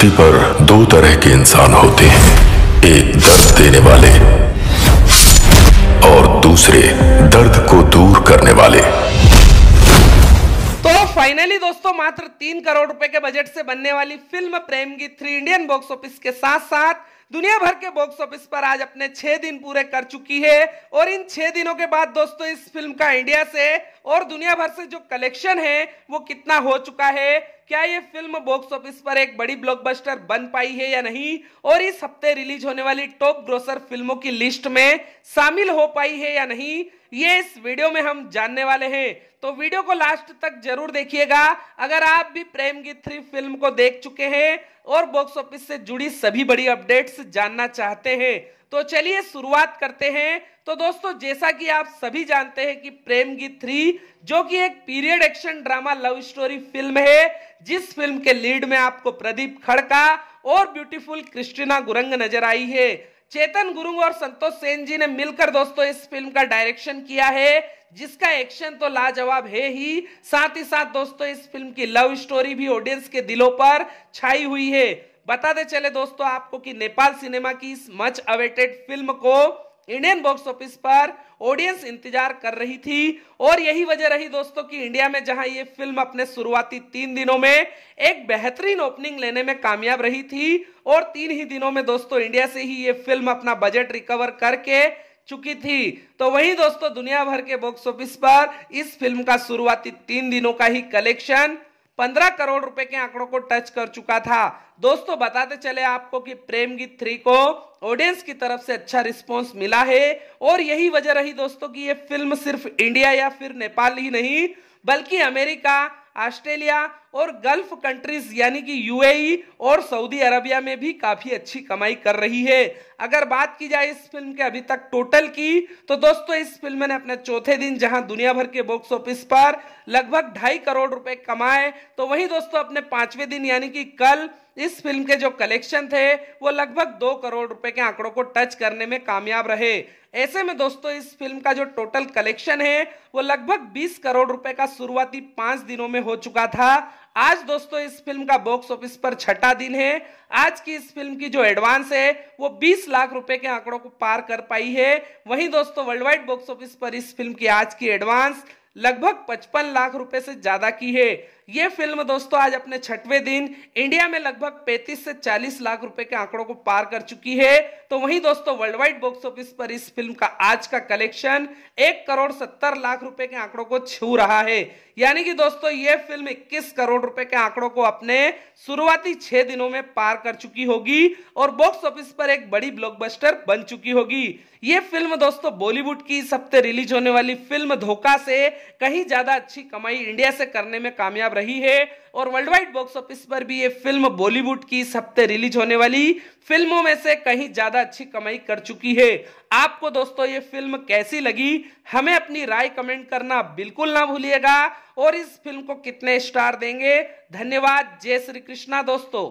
धरती पर दो तरह के इंसान होते हैं एक दर्द देने वाले और दूसरे दर्द को दूर करने वाले तो फाइनली दोस्तों मात्र तीन करोड़ रुपए के बजट से बनने वाली फिल्म प्रेम की थ्री इंडियन बॉक्स ऑफिस के साथ साथ दुनिया भर के बॉक्स ऑफिस पर आज अपने छह दिन पूरे कर चुकी है और इन छह दिनों के बाद दोस्तों इस फिल्म का इंडिया से और दुनिया भर से जो कलेक्शन है वो कितना हो चुका है क्या ये फिल्म बॉक्स ऑफिस पर एक बड़ी ब्लॉकबस्टर बन पाई है या नहीं और इस हफ्ते रिलीज होने वाली टॉप ग्रोसर फिल्मों की लिस्ट में शामिल हो पाई है या नहीं ये इस वीडियो में हम जानने वाले हैं तो वीडियो को लास्ट तक जरूर देखिएगा अगर आप भी प्रेम गीत थ्री फिल्म को देख चुके हैं और बॉक्स ऑफिस से जुड़ी सभी बड़ी अपडेट्स जानना चाहते हैं तो चलिए शुरुआत करते हैं तो दोस्तों जैसा कि आप सभी जानते हैं कि प्रेम गीत थ्री जो कि एक period action drama love story film है जिस फिल्म के लीड में आपको प्रदीप खड़का और ब्यूटीफुल क्रिस्टिना गुरंग नजर आई है चेतन गुरुंग और संतोष सेन जी ने मिलकर दोस्तों इस फिल्म का डायरेक्शन किया है जिसका एक्शन तो लाजवाब है ही साथ ही साथ दोस्तों इस फिल्म की लव स्टोरी भी ऑडियंस के दिलों पर छाई हुई है बता दे चले दोस्तों आपको कि नेपाल सिनेमा की इस मच अवेटेड फिल्म को इंडियन बॉक्स ऑफिस पर ऑडियंस इंतजार कर रही थी और यही वजह रही दोस्तों कि इंडिया में जहां ये फिल्म अपने शुरुआती तीन दिनों में एक बेहतरीन ओपनिंग लेने में कामयाब रही थी और तीन ही दिनों में दोस्तों इंडिया से ही ये फिल्म अपना बजट रिकवर करके चुकी थी तो वही दोस्तों दुनिया भर के बॉक्स ऑफिस पर इस फिल्म का शुरुआती तीन दिनों का ही कलेक्शन पंद्रह करोड़ रुपए के आंकड़ों को टच कर चुका था दोस्तों बताते चले आपको कि प्रेम गीत थ्री को ऑडियंस की तरफ से अच्छा रिस्पॉन्स मिला है और यही वजह रही दोस्तों की ये फिल्म सिर्फ इंडिया या फिर नेपाल ही नहीं बल्कि अमेरिका ऑस्ट्रेलिया और गल्फ कंट्रीज यानी कि यूएई और सऊदी अरबिया में भी काफ़ी अच्छी कमाई कर रही है अगर बात की जाए इस फिल्म के अभी तक टोटल की तो दोस्तों इस फिल्म ने अपने चौथे दिन जहां दुनिया भर के बॉक्स ऑफिस पर लगभग ढाई करोड़ रुपए कमाए तो वहीं दोस्तों अपने पांचवें दिन यानी कि कल इस फिल्म के जो कलेक्शन थे वो लगभग दो करोड़ रुपए के आंकड़ों को टच करने में कामयाब रहे ऐसे में दोस्तों इस फिल्म का जो टोटल कलेक्शन है वो लगभग 20 करोड़ रुपए का शुरुआती पांच दिनों में हो चुका था आज दोस्तों इस फिल्म का बॉक्स ऑफिस पर छठा दिन है आज की इस फिल्म की जो एडवांस है वो 20 लाख रुपए के आंकड़ों को पार कर पाई है वहीं दोस्तों वर्ल्ड वाइड बॉक्स ऑफिस पर इस फिल्म की आज की एडवांस लगभग पचपन लाख रुपए से ज्यादा की है ये फिल्म दोस्तों आज अपने छठवें दिन इंडिया में लगभग 35 से 40 लाख रुपए के आंकड़ों को पार कर चुकी है तो वहीं दोस्तों वर्ल्ड वाइड बॉक्स ऑफिस पर इस फिल्म का आज का कलेक्शन एक करोड़ सत्तर लाख रुपए के आंकड़ों को छू रहा है यानी कि दोस्तों ये फिल्म 21 करोड़ रुपए के आंकड़ों को अपने शुरुआती छह दिनों में पार कर चुकी होगी और बॉक्स ऑफिस पर एक बड़ी ब्लॉकबस्टर बन चुकी होगी ये फिल्म दोस्तों बॉलीवुड की इस हफ्ते रिलीज होने वाली फिल्म धोखा से कहीं ज्यादा अच्छी कमाई इंडिया से करने में कामयाब रही है और वर्ल्ड वाइड बॉक्स ऑफिस पर भी ये फिल्म बॉलीवुड की इस रिलीज होने वाली फिल्मों में से कहीं ज्यादा अच्छी कमाई कर चुकी है आपको दोस्तों ये फिल्म कैसी लगी हमें अपनी राय कमेंट करना बिल्कुल ना भूलिएगा और इस फिल्म को कितने स्टार देंगे धन्यवाद जय श्री कृष्णा दोस्तों